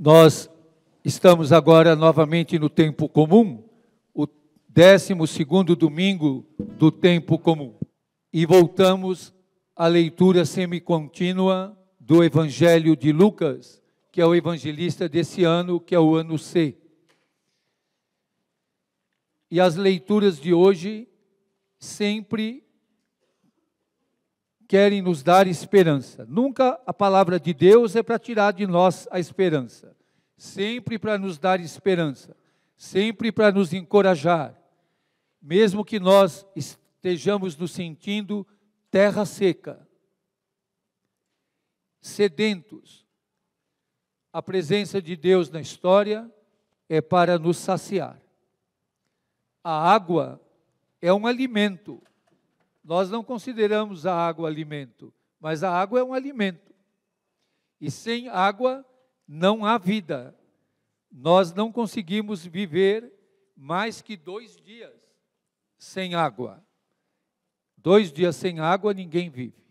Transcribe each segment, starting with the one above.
Nós estamos agora novamente no tempo comum, o 12 domingo do tempo comum, e voltamos à leitura semicontínua do Evangelho de Lucas, que é o evangelista desse ano, que é o ano C. E as leituras de hoje sempre querem nos dar esperança. Nunca a palavra de Deus é para tirar de nós a esperança, sempre para nos dar esperança, sempre para nos encorajar. Mesmo que nós estejamos nos sentindo terra seca, sedentos, a presença de Deus na história é para nos saciar. A água é um alimento nós não consideramos a água alimento, mas a água é um alimento. E sem água não há vida. Nós não conseguimos viver mais que dois dias sem água. Dois dias sem água ninguém vive.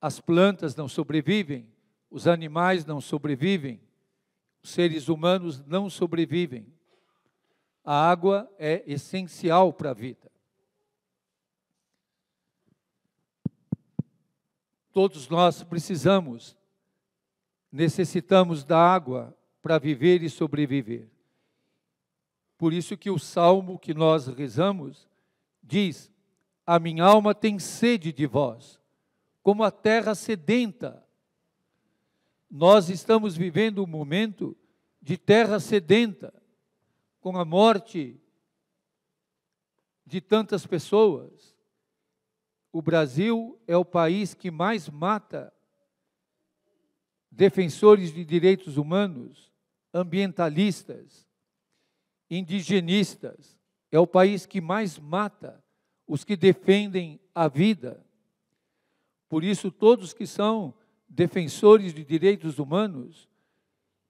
As plantas não sobrevivem, os animais não sobrevivem, os seres humanos não sobrevivem. A água é essencial para a vida. Todos nós precisamos, necessitamos da água para viver e sobreviver. Por isso que o salmo que nós rezamos diz: A minha alma tem sede de vós, como a terra sedenta. Nós estamos vivendo um momento de terra sedenta, com a morte de tantas pessoas, o Brasil é o país que mais mata defensores de direitos humanos, ambientalistas, indigenistas. É o país que mais mata os que defendem a vida. Por isso, todos que são defensores de direitos humanos,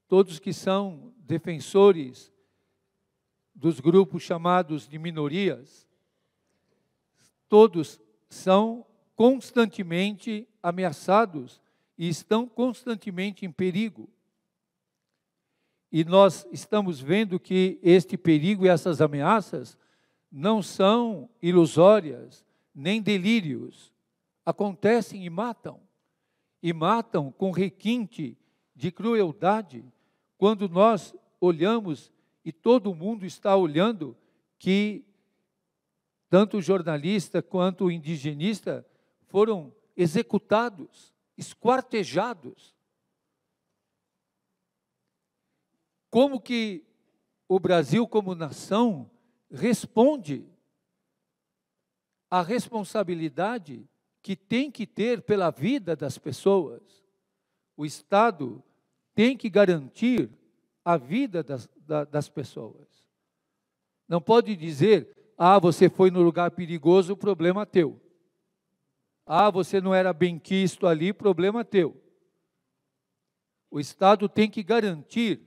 todos que são defensores dos grupos chamados de minorias, todos são constantemente ameaçados e estão constantemente em perigo. E nós estamos vendo que este perigo e essas ameaças não são ilusórias, nem delírios. Acontecem e matam. E matam com requinte de crueldade, quando nós olhamos e todo mundo está olhando que tanto o jornalista quanto o indigenista foram executados, esquartejados. Como que o Brasil, como nação, responde à responsabilidade que tem que ter pela vida das pessoas? O Estado tem que garantir a vida das, das pessoas. Não pode dizer, ah, você foi no lugar perigoso, problema teu. Ah, você não era benquisto ali, problema teu. O Estado tem que garantir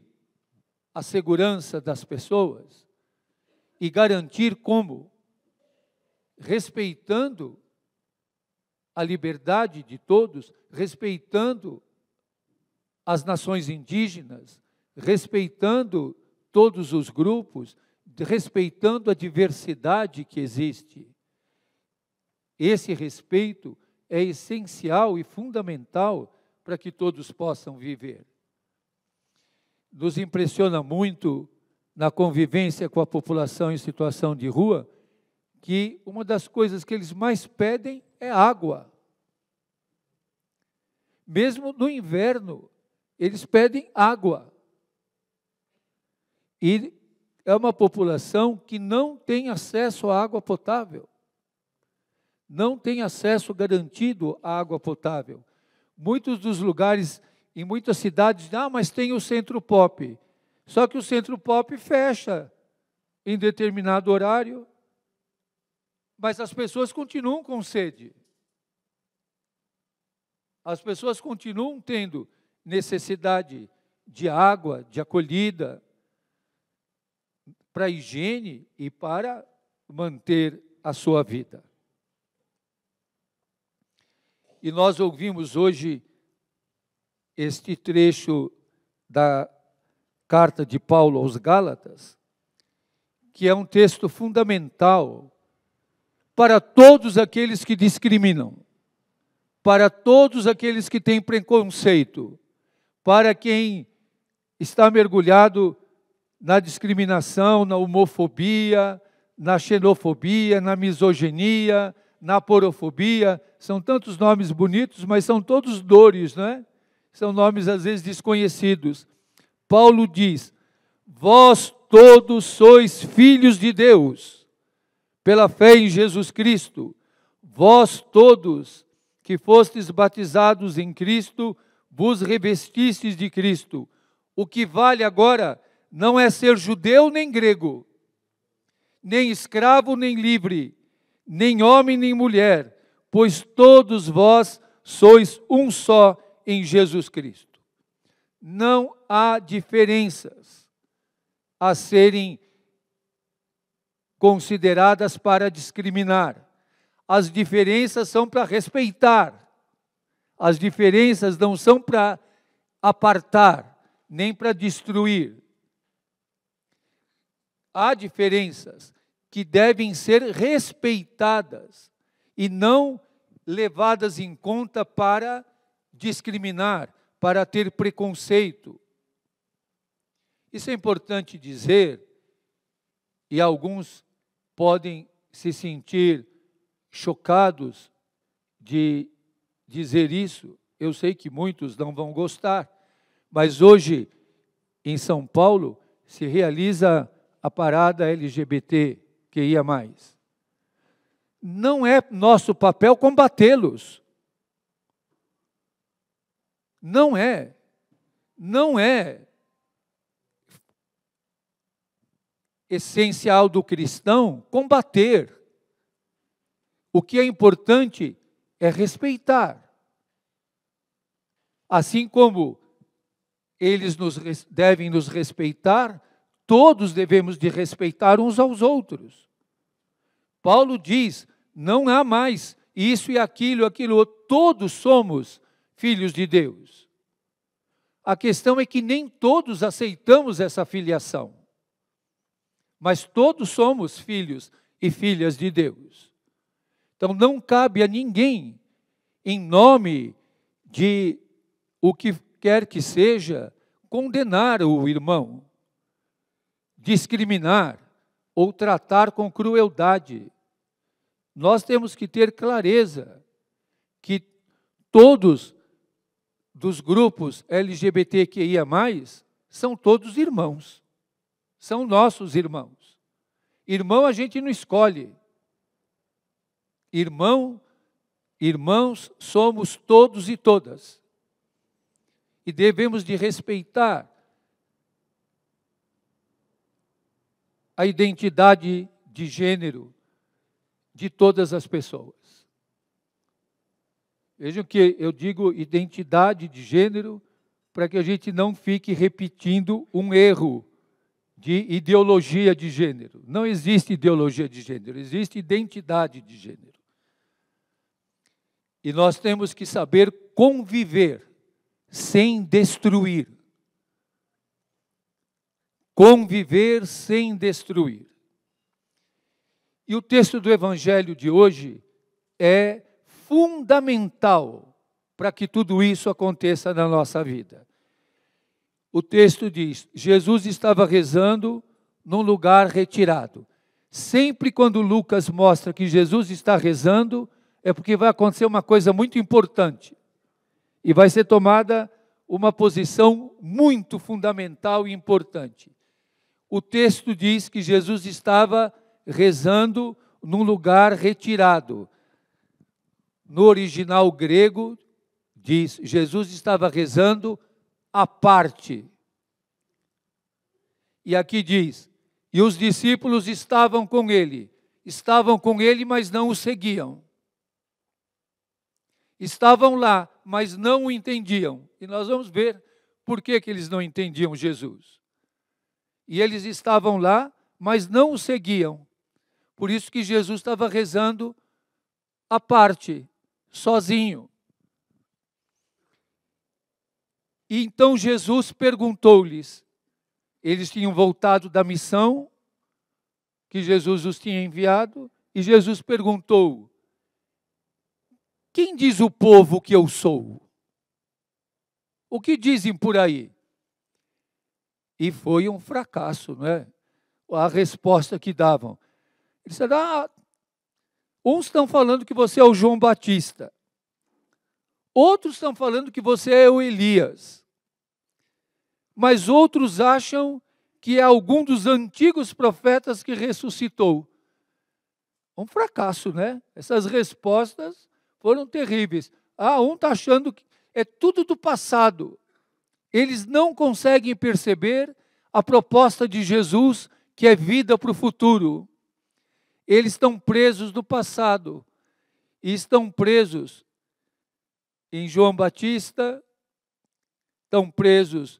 a segurança das pessoas e garantir como? Respeitando a liberdade de todos, respeitando as nações indígenas, respeitando todos os grupos, respeitando a diversidade que existe. Esse respeito é essencial e fundamental para que todos possam viver. Nos impressiona muito na convivência com a população em situação de rua que uma das coisas que eles mais pedem é água. Mesmo no inverno, eles pedem água. E é uma população que não tem acesso à água potável. Não tem acesso garantido à água potável. Muitos dos lugares, em muitas cidades, ah, mas tem o centro pop. Só que o centro pop fecha em determinado horário, mas as pessoas continuam com sede. As pessoas continuam tendo necessidade de água, de acolhida, para a higiene e para manter a sua vida. E nós ouvimos hoje este trecho da carta de Paulo aos Gálatas, que é um texto fundamental para todos aqueles que discriminam, para todos aqueles que têm preconceito, para quem está mergulhado na discriminação, na homofobia, na xenofobia, na misoginia, na porofobia. São tantos nomes bonitos, mas são todos dores, não é? São nomes às vezes desconhecidos. Paulo diz: Vós todos sois filhos de Deus, pela fé em Jesus Cristo. Vós todos que fostes batizados em Cristo, vos revestistes de Cristo. O que vale agora não é ser judeu nem grego, nem escravo nem livre, nem homem nem mulher, pois todos vós sois um só em Jesus Cristo. Não há diferenças a serem consideradas para discriminar. As diferenças são para respeitar. As diferenças não são para apartar, nem para destruir há diferenças que devem ser respeitadas e não levadas em conta para discriminar, para ter preconceito. Isso é importante dizer, e alguns podem se sentir chocados de dizer isso. Eu sei que muitos não vão gostar, mas hoje em São Paulo se realiza a parada LGBT que ia mais. Não é nosso papel combatê-los. Não é. Não é essencial do cristão combater. O que é importante é respeitar. Assim como eles nos, devem nos respeitar, todos devemos de respeitar uns aos outros. Paulo diz: não há mais isso e aquilo, aquilo, todos somos filhos de Deus. A questão é que nem todos aceitamos essa filiação, mas todos somos filhos e filhas de Deus. Então não cabe a ninguém, em nome de o que quer que seja, condenar o irmão discriminar ou tratar com crueldade. Nós temos que ter clareza que todos dos grupos LGBTQIA, são todos irmãos. São nossos irmãos. Irmão a gente não escolhe. Irmão, irmãos somos todos e todas. E devemos de respeitar a identidade de gênero de todas as pessoas. Vejam que eu digo identidade de gênero para que a gente não fique repetindo um erro de ideologia de gênero. Não existe ideologia de gênero, existe identidade de gênero. E nós temos que saber conviver sem destruir conviver sem destruir. E o texto do Evangelho de hoje é fundamental para que tudo isso aconteça na nossa vida. O texto diz: Jesus estava rezando num lugar retirado. Sempre quando Lucas mostra que Jesus está rezando, é porque vai acontecer uma coisa muito importante e vai ser tomada uma posição muito fundamental e importante o texto diz que Jesus estava rezando num lugar retirado. No original grego, diz: Jesus estava rezando à parte. E aqui diz: e os discípulos estavam com ele. Estavam com ele, mas não o seguiam. Estavam lá, mas não o entendiam. E nós vamos ver por que, que eles não entendiam Jesus. E eles estavam lá, mas não o seguiam. Por isso que Jesus estava rezando à parte, sozinho. E então Jesus perguntou-lhes: eles tinham voltado da missão que Jesus os tinha enviado, e Jesus perguntou: Quem diz o povo que eu sou? O que dizem por aí? E foi um fracasso, não é? A resposta que davam. Eles disseram, ah, uns estão falando que você é o João Batista. Outros estão falando que você é o Elias. Mas outros acham que é algum dos antigos profetas que ressuscitou. Um fracasso, né? Essas respostas foram terríveis. Ah, um está achando que é tudo do passado eles não conseguem perceber a proposta de Jesus, que é vida para o futuro. Eles estão presos no passado e estão presos em João Batista, estão presos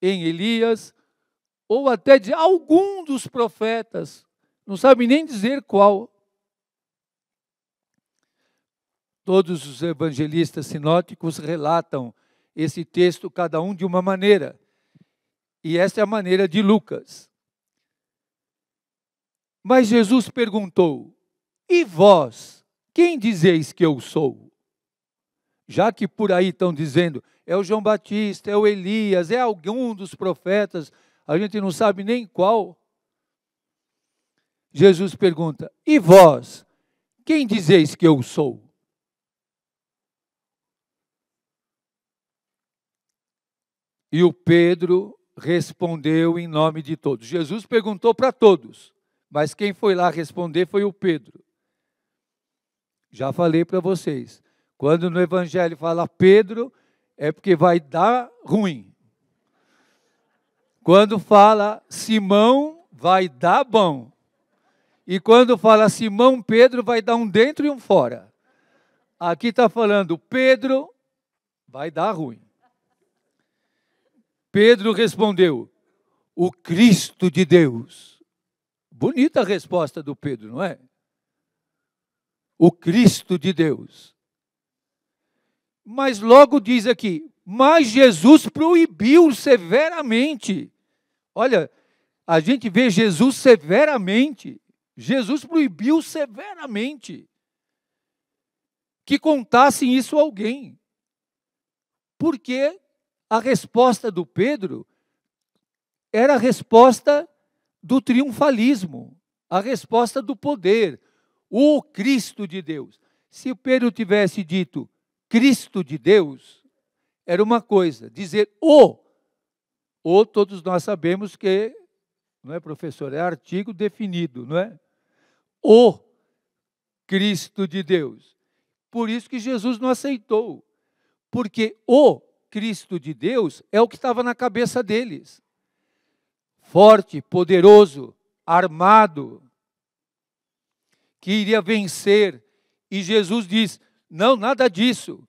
em Elias, ou até de algum dos profetas, não sabe nem dizer qual. Todos os evangelistas sinóticos relatam esse texto, cada um de uma maneira. E essa é a maneira de Lucas. Mas Jesus perguntou: E vós, quem dizeis que eu sou? Já que por aí estão dizendo, é o João Batista, é o Elias, é algum dos profetas, a gente não sabe nem qual. Jesus pergunta: E vós, quem dizeis que eu sou? E o Pedro respondeu em nome de todos. Jesus perguntou para todos, mas quem foi lá responder foi o Pedro. Já falei para vocês, quando no Evangelho fala Pedro, é porque vai dar ruim. Quando fala Simão, vai dar bom. E quando fala Simão Pedro, vai dar um dentro e um fora. Aqui está falando Pedro, vai dar ruim. Pedro respondeu: O Cristo de Deus. Bonita a resposta do Pedro, não é? O Cristo de Deus. Mas logo diz aqui: Mas Jesus proibiu severamente. Olha, a gente vê Jesus severamente. Jesus proibiu severamente que contassem isso a alguém. Porque a resposta do Pedro era a resposta do triunfalismo, a resposta do poder, o Cristo de Deus. Se o Pedro tivesse dito Cristo de Deus, era uma coisa, dizer o, ou todos nós sabemos que, não é, professor, é artigo definido, não é? O Cristo de Deus. Por isso que Jesus não aceitou, porque o Cristo de Deus é o que estava na cabeça deles. Forte, poderoso, armado, que iria vencer. E Jesus diz: não, nada disso.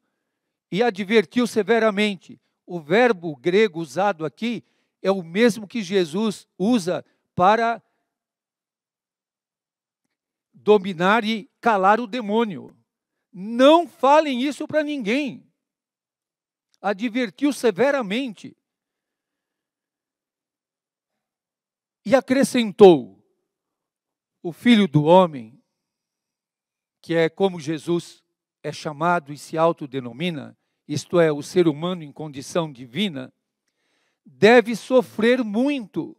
E advertiu severamente. O verbo grego usado aqui é o mesmo que Jesus usa para dominar e calar o demônio. Não falem isso para ninguém advertiu severamente e acrescentou: O filho do homem, que é como Jesus é chamado e se autodenomina, isto é, o ser humano em condição divina, deve sofrer muito.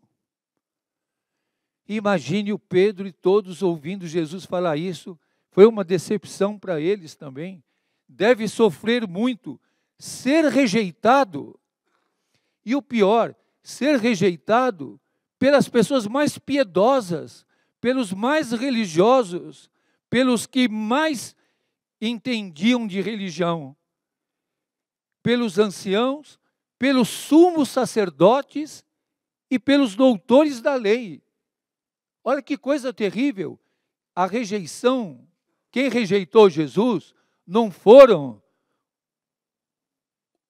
Imagine o Pedro e todos ouvindo Jesus falar isso, foi uma decepção para eles também. Deve sofrer muito ser rejeitado, e o pior, ser rejeitado pelas pessoas mais piedosas, pelos mais religiosos, pelos que mais entendiam de religião, pelos anciãos, pelos sumos sacerdotes e pelos doutores da lei. Olha que coisa terrível! A rejeição, quem rejeitou Jesus não foram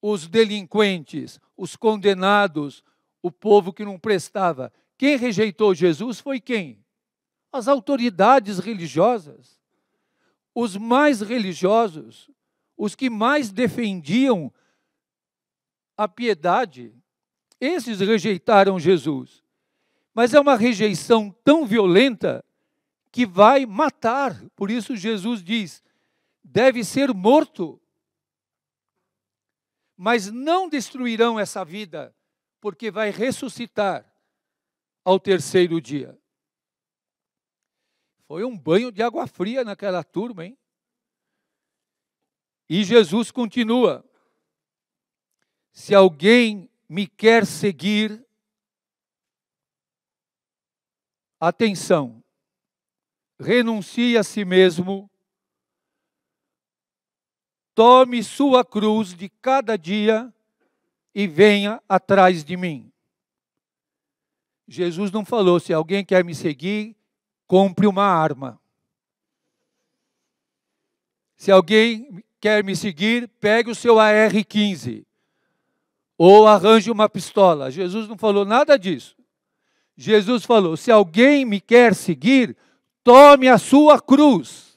os delinquentes, os condenados, o povo que não prestava. Quem rejeitou Jesus foi quem? As autoridades religiosas. Os mais religiosos, os que mais defendiam a piedade, esses rejeitaram Jesus. Mas é uma rejeição tão violenta que vai matar. Por isso Jesus diz: deve ser morto mas não destruirão essa vida, porque vai ressuscitar ao terceiro dia. Foi um banho de água fria naquela turma, hein? E Jesus continua: Se alguém me quer seguir, atenção, renuncie a si mesmo tome sua cruz de cada dia e venha atrás de mim. Jesus não falou: se alguém quer me seguir, compre uma arma. Se alguém quer me seguir, pegue o seu AR-15 ou arranje uma pistola. Jesus não falou nada disso. Jesus falou: se alguém me quer seguir, tome a sua cruz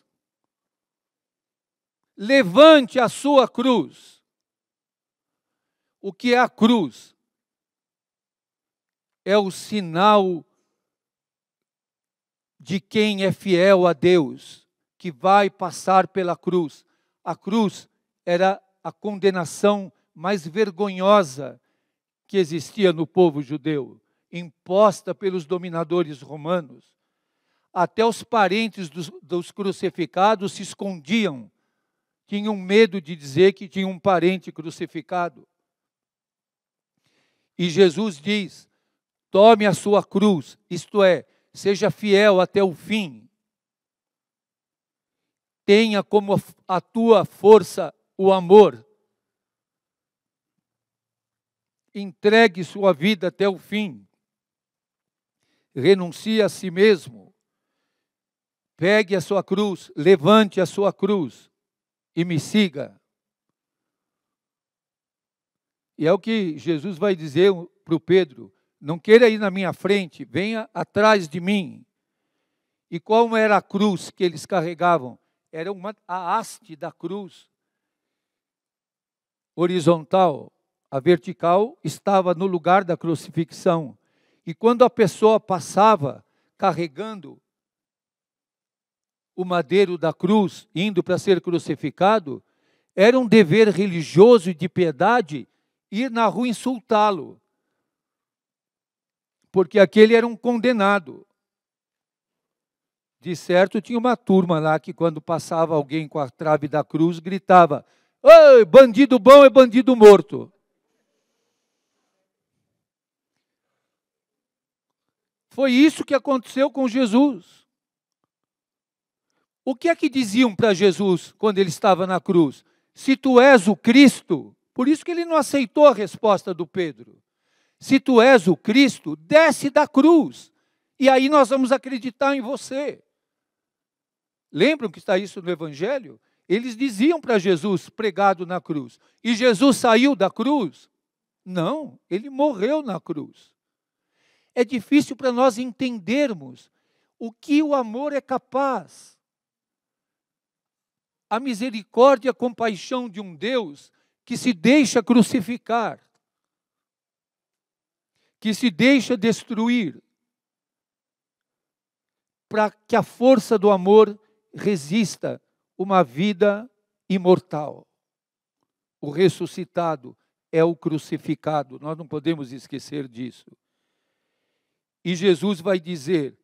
levante a sua cruz. O que é a cruz? É o sinal de quem é fiel a Deus, que vai passar pela cruz. A cruz era a condenação mais vergonhosa que existia no povo judeu, imposta pelos dominadores romanos. Até os parentes dos, dos crucificados se escondiam tinham medo de dizer que tinha um parente crucificado. E Jesus diz: tome a sua cruz, isto é, seja fiel até o fim. Tenha como a tua força o amor. Entregue sua vida até o fim. Renuncie a si mesmo. Pegue a sua cruz, levante a sua cruz e me siga. E é o que Jesus vai dizer para o Pedro: não queira ir na minha frente, venha atrás de mim. E qual era a cruz que eles carregavam? Era uma, a haste da cruz horizontal, a vertical estava no lugar da crucifixão. E quando a pessoa passava carregando o madeiro da cruz, indo para ser crucificado, era um dever religioso e de piedade ir na rua insultá-lo, porque aquele era um condenado. De certo, tinha uma turma lá que, quando passava alguém com a trave da cruz, gritava: Oi, bandido bom é bandido morto. Foi isso que aconteceu com Jesus. O que é que diziam para Jesus quando ele estava na cruz? Se tu és o Cristo, por isso que ele não aceitou a resposta do Pedro. Se tu és o Cristo, desce da cruz, e aí nós vamos acreditar em você. Lembram que está isso no Evangelho? Eles diziam para Jesus pregado na cruz: e Jesus saiu da cruz? Não, ele morreu na cruz. É difícil para nós entendermos o que o amor é capaz a misericórdia e a compaixão de um Deus que se deixa crucificar, que se deixa destruir, para que a força do amor resista uma vida imortal. O ressuscitado é o crucificado, nós não podemos esquecer disso. E Jesus vai dizer: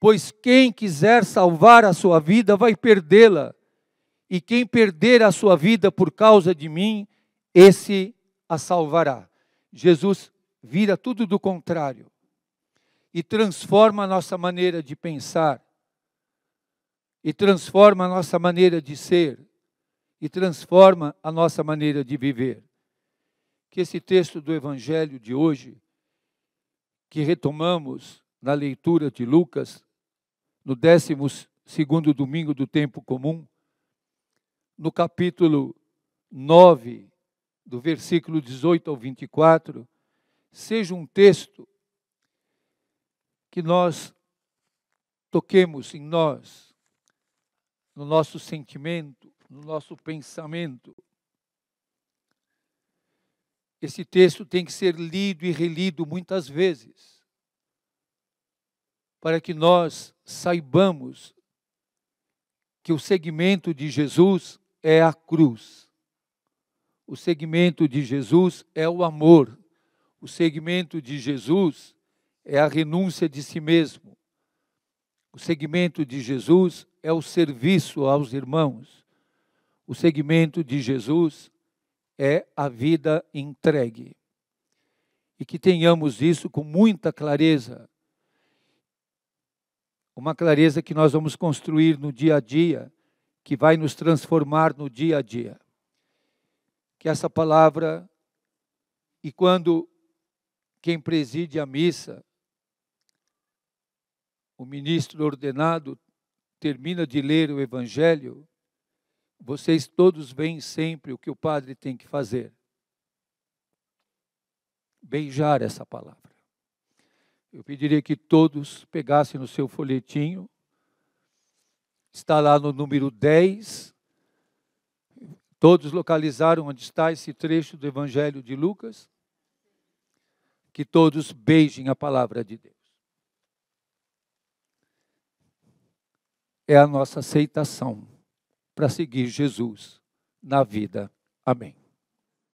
Pois quem quiser salvar a sua vida vai perdê-la, e quem perder a sua vida por causa de mim, esse a salvará. Jesus vira tudo do contrário e transforma a nossa maneira de pensar, e transforma a nossa maneira de ser, e transforma a nossa maneira de viver. Que esse texto do Evangelho de hoje, que retomamos na leitura de Lucas, no 12 domingo do tempo comum, no capítulo 9, do versículo 18 ao 24, seja um texto que nós toquemos em nós, no nosso sentimento, no nosso pensamento. Esse texto tem que ser lido e relido muitas vezes, para que nós saibamos que o segmento de Jesus é a cruz. O segmento de Jesus é o amor. O segmento de Jesus é a renúncia de si mesmo. O segmento de Jesus é o serviço aos irmãos. O segmento de Jesus é a vida entregue. E que tenhamos isso com muita clareza. Uma clareza que nós vamos construir no dia a dia que vai nos transformar no dia a dia. Que essa palavra, e quando quem preside a missa, o ministro ordenado, termina de ler o Evangelho, vocês todos veem sempre o que o padre tem que fazer: beijar essa palavra. Eu pediria que todos pegassem no seu folhetinho está lá no número 10. Todos localizaram onde está esse trecho do Evangelho de Lucas? Que todos beijem a palavra de Deus. É a nossa aceitação para seguir Jesus na vida. Amém.